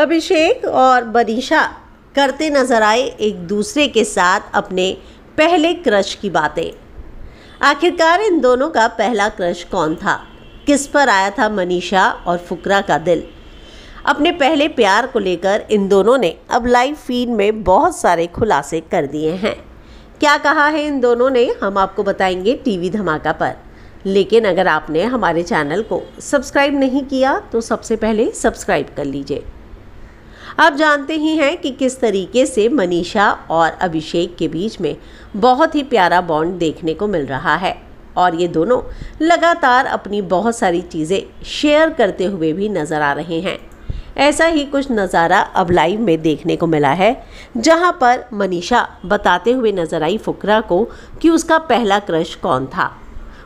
अभिषेक और मनीषा करते नजर आए एक दूसरे के साथ अपने पहले क्रश की बातें आखिरकार इन दोनों का पहला क्रश कौन था किस पर आया था मनीषा और फुकरा का दिल अपने पहले प्यार को लेकर इन दोनों ने अब लाइव फीड में बहुत सारे खुलासे कर दिए हैं क्या कहा है इन दोनों ने हम आपको बताएंगे टीवी धमाका पर लेकिन अगर आपने हमारे चैनल को सब्सक्राइब नहीं किया तो सबसे पहले सब्सक्राइब कर लीजिए आप जानते ही हैं कि किस तरीके से मनीषा और अभिषेक के बीच में बहुत ही प्यारा बॉन्ड देखने को मिल रहा है और ये दोनों लगातार अपनी बहुत सारी चीज़ें शेयर करते हुए भी नज़र आ रहे हैं ऐसा ही कुछ नज़ारा अब लाइव में देखने को मिला है जहां पर मनीषा बताते हुए नज़र आई फुकरा को कि उसका पहला क्रश कौन था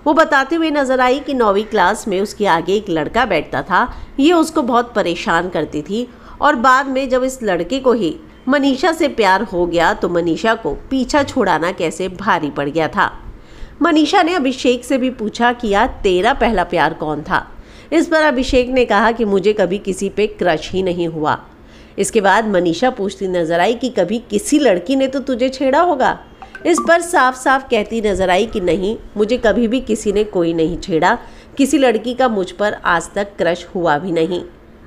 वो बताते हुए नज़र आई कि नौवीं क्लास में उसके आगे एक लड़का बैठता था ये उसको बहुत परेशान करती थी और बाद में जब इस लड़के को ही मनीषा से प्यार हो गया तो मनीषा को पीछा छुड़ाना कैसे भारी पड़ गया था मनीषा ने अभिषेक से भी पूछा कि यार तेरा पहला प्यार कौन था इस पर अभिषेक ने कहा कि मुझे कभी किसी पे क्रश ही नहीं हुआ इसके बाद मनीषा पूछती नजर आई कि कभी किसी लड़की ने तो तुझे छेड़ा होगा इस पर साफ साफ कहती नजर आई कि नहीं मुझे कभी भी किसी ने कोई नहीं छेड़ा किसी लड़की का मुझ पर आज तक क्रश हुआ भी नहीं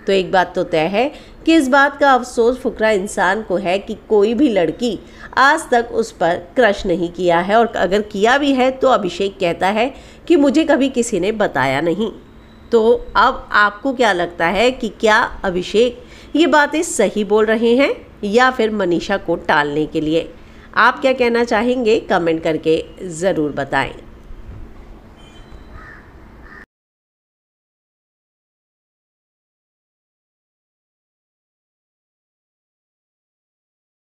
तो एक बात तो तय है कि इस बात का अफसोस फुकरा इंसान को है कि कोई भी लड़की आज तक उस पर क्रश नहीं किया है और अगर किया भी है तो अभिषेक कहता है कि मुझे कभी किसी ने बताया नहीं तो अब आपको क्या लगता है कि क्या अभिषेक ये बातें सही बोल रहे हैं या फिर मनीषा को टालने के लिए आप क्या कहना चाहेंगे कमेंट करके ज़रूर बताएं